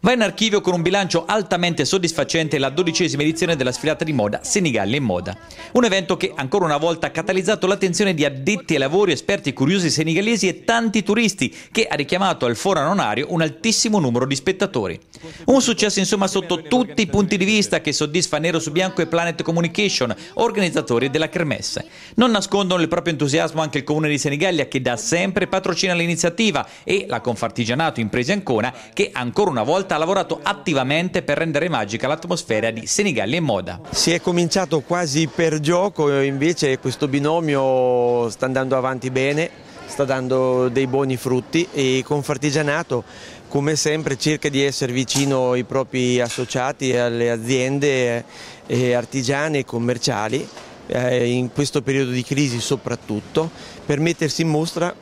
Va in archivio con un bilancio altamente soddisfacente la dodicesima edizione della sfilata di moda Senigallia in Moda. Un evento che ancora una volta ha catalizzato l'attenzione di addetti ai lavori, esperti curiosi senegalesi e tanti turisti, che ha richiamato al foro anonario un altissimo numero di spettatori. Un successo insomma sotto tutti i punti di vista che soddisfa Nero su Bianco e Planet Communication, organizzatori della Kermesse. Non nascondono il proprio entusiasmo anche il comune di Senigallia che da sempre patrocina l'iniziativa e la Confartigianato Imprese Ancona che ancora una volta realtà ha lavorato attivamente per rendere magica l'atmosfera di Senigalli e moda. Si è cominciato quasi per gioco, invece questo binomio sta andando avanti bene, sta dando dei buoni frutti e Confartigianato come sempre cerca di essere vicino ai propri associati, alle aziende eh, eh, artigiane e commerciali eh, in questo periodo di crisi soprattutto per mettersi in mostra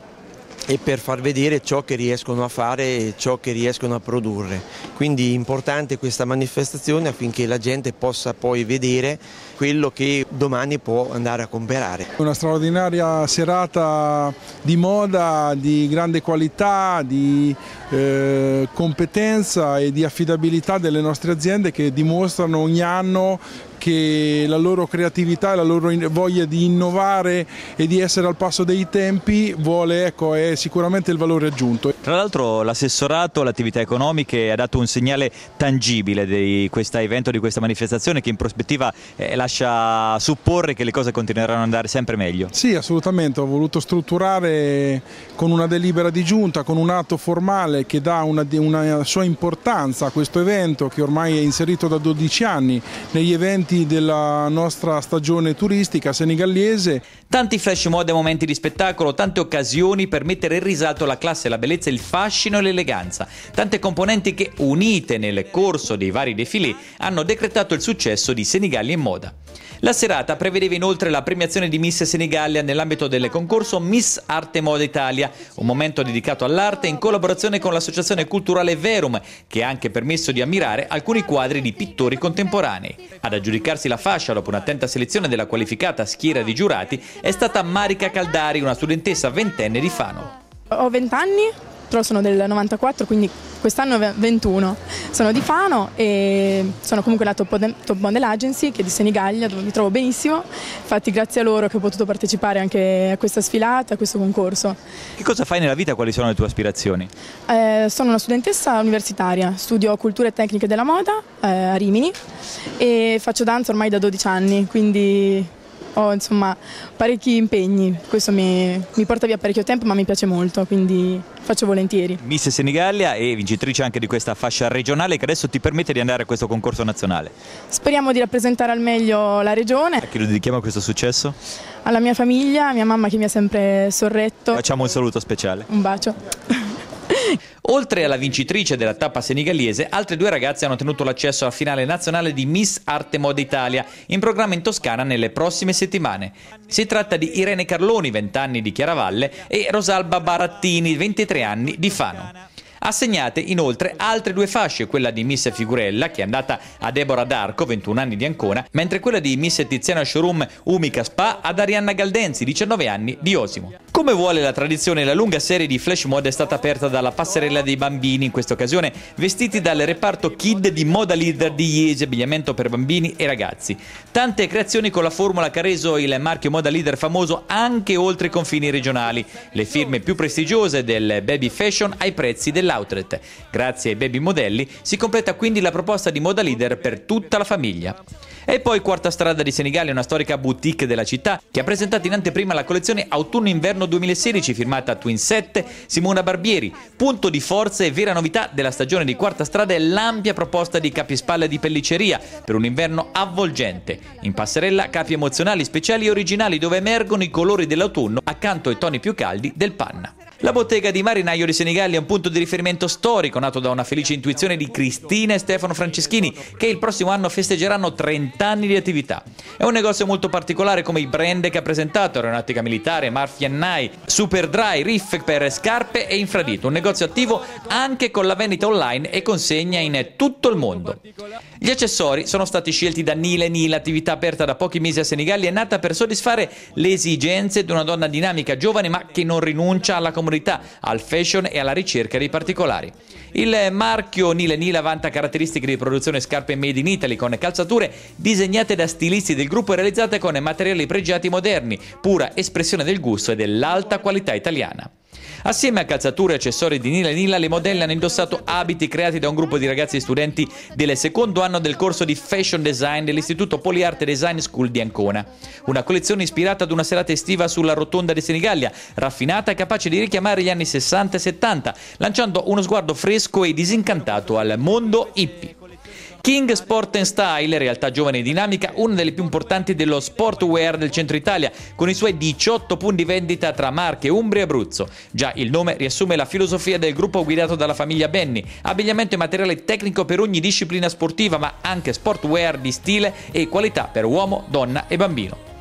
e per far vedere ciò che riescono a fare e ciò che riescono a produrre. Quindi è importante questa manifestazione affinché la gente possa poi vedere quello che domani può andare a comprare. Una straordinaria serata di moda, di grande qualità, di eh, competenza e di affidabilità delle nostre aziende che dimostrano ogni anno che la loro creatività, la loro voglia di innovare e di essere al passo dei tempi vuole, ecco, è sicuramente il valore aggiunto. Tra l'altro l'assessorato alle attività economiche ha dato un segnale tangibile di questo evento, di questa manifestazione che in prospettiva eh, lascia supporre che le cose continueranno ad andare sempre meglio. Sì, assolutamente, ho voluto strutturare con una delibera di giunta, con un atto formale che dà una, una sua importanza a questo evento che ormai è inserito da 12 anni negli eventi momenti della nostra stagione turistica senigallese. Tanti flash mode e momenti di spettacolo, tante occasioni per mettere in risalto la classe, la bellezza, il fascino e l'eleganza. Tante componenti che, unite nel corso dei vari defilé, hanno decretato il successo di Senigallia in moda. La serata prevedeva inoltre la premiazione di Miss Senigallia nell'ambito del concorso Miss Arte Moda Italia, un momento dedicato all'arte in collaborazione con l'associazione culturale Verum, che ha anche permesso di ammirare alcuni quadri di pittori contemporanei. Ad aggiungere aggiudicarsi la fascia dopo un'attenta selezione della qualificata schiera di giurati è stata Marica Caldari, una studentessa ventenne di Fano. Ho vent'anni, l'altro sono del 94, quindi quest'anno 21. Sono di Fano e sono comunque la top, top model agency che è di Senigallia dove mi trovo benissimo, infatti grazie a loro che ho potuto partecipare anche a questa sfilata, a questo concorso. Che cosa fai nella vita? Quali sono le tue aspirazioni? Eh, sono una studentessa universitaria, studio culture e tecniche della moda eh, a Rimini e faccio danza ormai da 12 anni, quindi ho insomma parecchi impegni, questo mi, mi, porta via parecchio tempo ma mi piace molto, quindi faccio volentieri. Miss Senigallia e vincitrice anche di questa fascia regionale che adesso ti permette di andare a questo concorso nazionale. Speriamo di rappresentare al meglio la regione. A chi lo dedichiamo a questo successo? Alla mia famiglia, a mia mamma che mi ha sempre sorretto. Facciamo un saluto speciale. Un bacio. Oltre alla vincitrice della tappa senigallese, altre due ragazze hanno ottenuto l'accesso alla finale nazionale di Miss Arte Moda Italia, in programma in Toscana nelle prossime settimane. Si tratta di Irene Carloni, 20 anni di Chiaravalle, e Rosalba Barattini, 23 anni di Fano. Assegnate inoltre altre due fasce, quella di Miss Figurella, che è andata a Deborah D'Arco, 21 anni di Ancona, mentre quella di Miss Tiziana Showroom Umica Spa ad Arianna Galdenzi, 19 anni di Osimo. Come vuole la tradizione, la lunga serie di flash mod è stata aperta dalla passerella dei bambini, in questa occasione vestiti dal reparto Kid di Moda Leader di Iesi, abbigliamento per bambini e ragazzi. Tante creazioni con la formula che ha reso il marchio Moda Leader famoso anche oltre i confini regionali. Le firme più prestigiose del baby fashion ai prezzi della dell'outlet. Grazie ai baby modelli si completa quindi la proposta di moda leader per tutta la famiglia. E poi Quarta Strada di Senigallia, una storica boutique della città, che ha presentato in anteprima la collezione Autunno-Inverno 2016 firmata Twin 7, Simona Barbieri. Punto di forza e vera novità della stagione di Quarta Strada è l'ampia proposta di capi spalle di pelliceria per un inverno avvolgente. In passerella capi emozionali speciali e originali dove emergono i colori dell'autunno accanto ai toni più caldi del panna. La bottega di Marinaio di Senigalli è un punto di riferimento storico nato da una felice intuizione di Cristina e Stefano Franceschini che il prossimo anno festeggeranno 30 anni di attività. È un negozio molto particolare come i brand che ha presentato Aeronautica Militare, Super Dry, Riff per scarpe e Infradito, un negozio attivo anche con la vendita online e consegna in tutto il mondo. Gli accessori sono stati scelti da Nile Nile, attività aperta da pochi mesi a Senigalli, è nata per soddisfare le esigenze di una donna dinamica, giovane ma che non rinuncia alla comunità comodità, al fashion e alla ricerca dei particolari. Il marchio Nile Nila vanta caratteristiche di produzione scarpe made in Italy con calzature disegnate da stilisti del gruppo e realizzate con materiali pregiati moderni, pura espressione del gusto e dell'alta qualità italiana. Assieme a calzature e accessori di Nila Nila, le modelle hanno indossato abiti creati da un gruppo di ragazzi studenti del secondo anno del corso di Fashion Design dell'Istituto Poliarte Design School di Ancona. Una collezione ispirata ad una serata estiva sulla rotonda di Senigallia, raffinata e capace di richiamare gli anni 60 e 70, lanciando uno sguardo fresco e disincantato al mondo hippie. King Sport and Style, realtà giovane e dinamica, una delle più importanti dello sportwear del centro Italia, con i suoi 18 punti vendita tra Marche, Umbria e Abruzzo. Già il nome riassume la filosofia del gruppo guidato dalla famiglia Benny, abbigliamento e materiale tecnico per ogni disciplina sportiva, ma anche sportwear di stile e qualità per uomo, donna e bambino.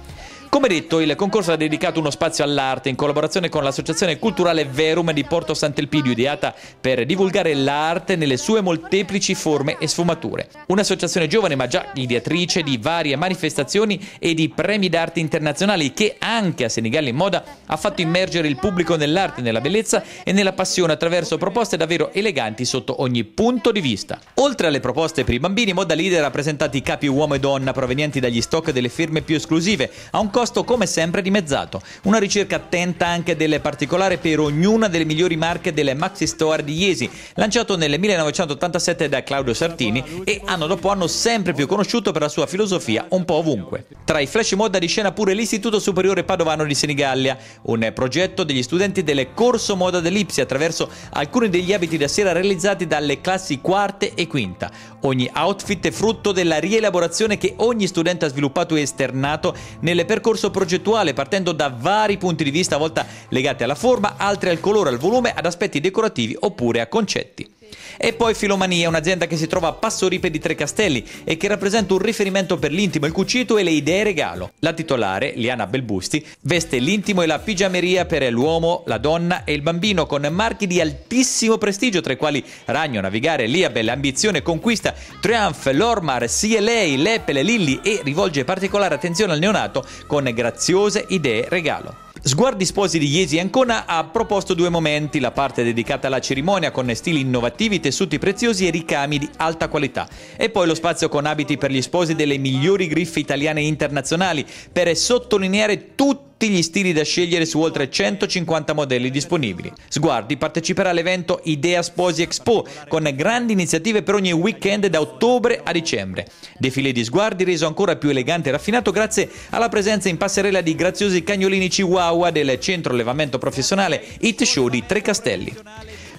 Come detto, il concorso ha dedicato uno spazio all'arte in collaborazione con l'associazione culturale Verum di Porto Sant'Elpidio, ideata per divulgare l'arte nelle sue molteplici forme e sfumature. Un'associazione giovane ma già ideatrice di varie manifestazioni e di premi d'arte internazionali che anche a Senigallia in Moda ha fatto immergere il pubblico nell'arte, nella bellezza e nella passione attraverso proposte davvero eleganti sotto ogni punto di vista. Oltre alle proposte per i bambini, Moda Leader ha presentato i capi uomo e donna provenienti dagli stock delle firme più esclusive a un costo come sempre dimezzato. Una ricerca attenta anche delle particolari per ognuna delle migliori marche delle Maxi Store di Iesi, lanciato nel 1987 da Claudio Sartini e anno dopo anno sempre più conosciuto per la sua filosofia un po' ovunque. Tra i flash mod di scena pure l'Istituto Superiore Padovano di Senigallia, un progetto degli studenti del corso moda dell'Ipsi attraverso alcuni degli abiti da sera realizzati dalle classi quarte e quinta. Ogni outfit è frutto della rielaborazione che ogni studente ha sviluppato e esternato nelle percorso percorso progettuale partendo da vari punti di vista, a volte legati alla forma, altri al colore, al volume, ad aspetti decorativi oppure a concetti. E poi Filomania, un'azienda che si trova a Passo Ripe di Tre Castelli e che rappresenta un riferimento per l'intimo, il cucito e le idee regalo. La titolare, Liana Belbusti, veste l'intimo e la pigiameria per l'uomo, la donna e il bambino con marchi di altissimo prestigio, tra i quali Ragno, Navigare, Liabel, Ambizione, Conquista, Triumph, Lormar, Sie Lei, Lepele, Lilli e rivolge particolare attenzione al neonato con graziose idee regalo. Sguardi Sposi di Iesi Ancona ha proposto due momenti, la parte dedicata alla cerimonia con stili innovativi, tessuti preziosi e ricami di alta qualità e poi lo spazio con abiti per gli sposi delle migliori griffe italiane e internazionali per sottolineare tutti tutti gli stili da scegliere su oltre 150 modelli disponibili. Sguardi parteciperà all'evento Idea Sposi Expo con grandi iniziative per ogni weekend da ottobre a dicembre. Defile di sguardi reso ancora più elegante e raffinato grazie alla presenza in passerella di graziosi cagnolini chihuahua del centro allevamento professionale Hit Show di Tre Castelli.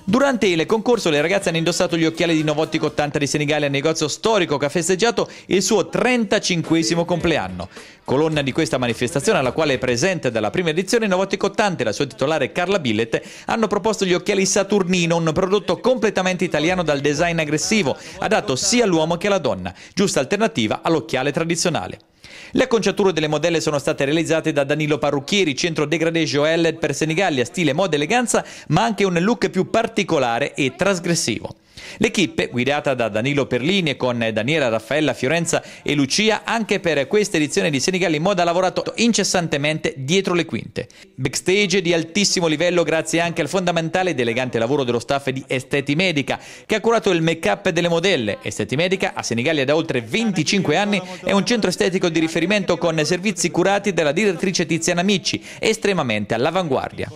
Durante il concorso le ragazze hanno indossato gli occhiali di Novotico 80 di Senigallia, al negozio storico che ha festeggiato il suo 35 compleanno. Colonna di questa manifestazione, alla quale è presente dalla prima edizione, Novotico 80 e la sua titolare Carla Billet hanno proposto gli occhiali Saturnino, un prodotto completamente italiano dal design aggressivo, adatto sia all'uomo che alla donna, giusta alternativa all'occhiale tradizionale. Le acconciature delle modelle sono state realizzate da Danilo Parrucchieri, centro degradé Joel per Senigallia, stile moda eleganza, ma anche un look più particolare e trasgressivo. L'equipe, guidata da Danilo Perlini e con Daniela, Raffaella, Fiorenza e Lucia, anche per questa edizione di Senegal in Moda ha lavorato incessantemente dietro le quinte. Backstage di altissimo livello grazie anche al fondamentale ed elegante lavoro dello staff di Esteti Medica, che ha curato il make-up delle modelle. Esteti Medica, a Senigallia da oltre 25 anni, è un centro estetico di riferimento con servizi curati dalla direttrice Tiziana Micci, estremamente all'avanguardia.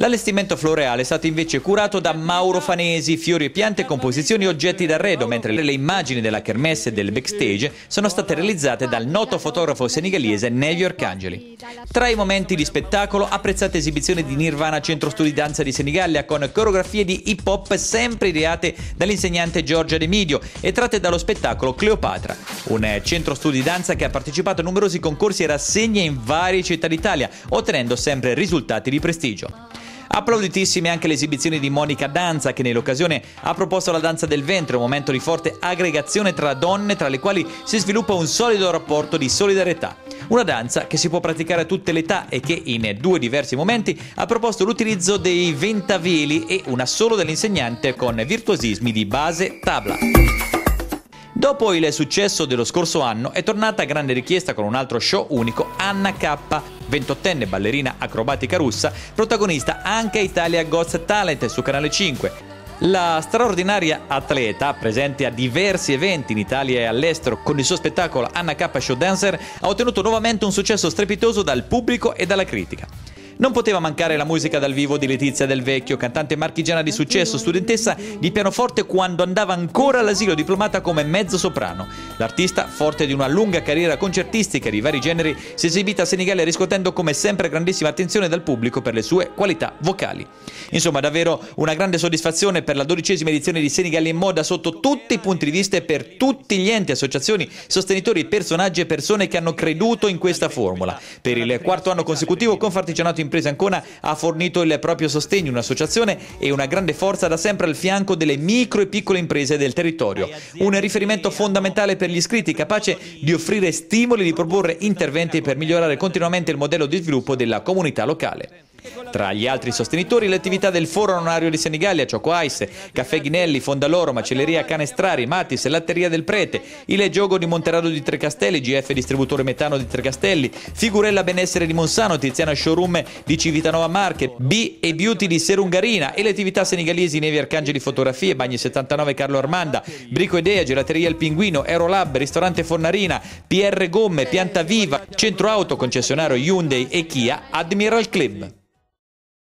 L'allestimento floreale è stato invece curato da Mauro Fanesi, fiori e piante, composizioni e oggetti d'arredo, mentre le immagini della kermesse e del backstage sono state realizzate dal noto fotografo senegalese Nevio Arcangeli. Tra i momenti di spettacolo, apprezzate esibizioni di Nirvana Centro Studi Danza di Senigallia con coreografie di hip hop sempre ideate dall'insegnante Giorgia De Midio e tratte dallo spettacolo Cleopatra, un centro studi danza che ha partecipato a numerosi concorsi e rassegne in varie città d'Italia, ottenendo sempre risultati di prestigio. Applauditissime anche le esibizioni di Monica Danza che nell'occasione ha proposto la danza del ventre, un momento di forte aggregazione tra donne tra le quali si sviluppa un solido rapporto di solidarietà. Una danza che si può praticare a tutte le età e che in due diversi momenti ha proposto l'utilizzo dei ventavili e un assolo dell'insegnante con virtuosismi di base tabla. Dopo il successo dello scorso anno è tornata a grande richiesta con un altro show unico Anna K, 28enne ballerina acrobatica russa, protagonista anche Italia Gods Talent su Canale 5. La straordinaria atleta, presente a diversi eventi in Italia e all'estero con il suo spettacolo Anna K Show Dancer, ha ottenuto nuovamente un successo strepitoso dal pubblico e dalla critica. Non poteva mancare la musica dal vivo di Letizia Del Vecchio, cantante marchigiana di successo, studentessa di pianoforte quando andava ancora all'asilo diplomata come mezzo soprano. L'artista, forte di una lunga carriera concertistica di vari generi, si è esibita a Senigallia riscuotendo come sempre grandissima attenzione dal pubblico per le sue qualità vocali. Insomma, davvero una grande soddisfazione per la dodicesima edizione di Senigallia in moda sotto tutti i punti di vista e per tutti gli enti, associazioni, sostenitori, personaggi e persone che hanno creduto in questa formula. Per il quarto anno consecutivo con Confartigianato in l'impresa Ancona ha fornito il proprio sostegno, un'associazione e una grande forza da sempre al fianco delle micro e piccole imprese del territorio. Un riferimento fondamentale per gli iscritti, capace di offrire stimoli e di proporre interventi per migliorare continuamente il modello di sviluppo della comunità locale. Tra gli altri sostenitori le attività del Foro Onorario di Senigallia, Cioccoais, Caffè Ghinelli, Fondaloro, Macelleria Canestrari, Matis, Latteria del Prete, Ile Giogo di Monterado di Trecastelli, GF Distributore Metano di Trecastelli, Figurella Benessere di Monsano, Tiziana Showroom di Civitanova Marche, B e Beauty di Serungarina e le attività senegalesi Nevi Arcangeli Fotografie, Bagni 79 Carlo Armanda, Brico Edea, Gelateria Il Pinguino, Aerolab, Ristorante Fornarina, PR Gomme, Pianta Viva, Centro Auto, Concessionario Hyundai e Kia, Admiral Club.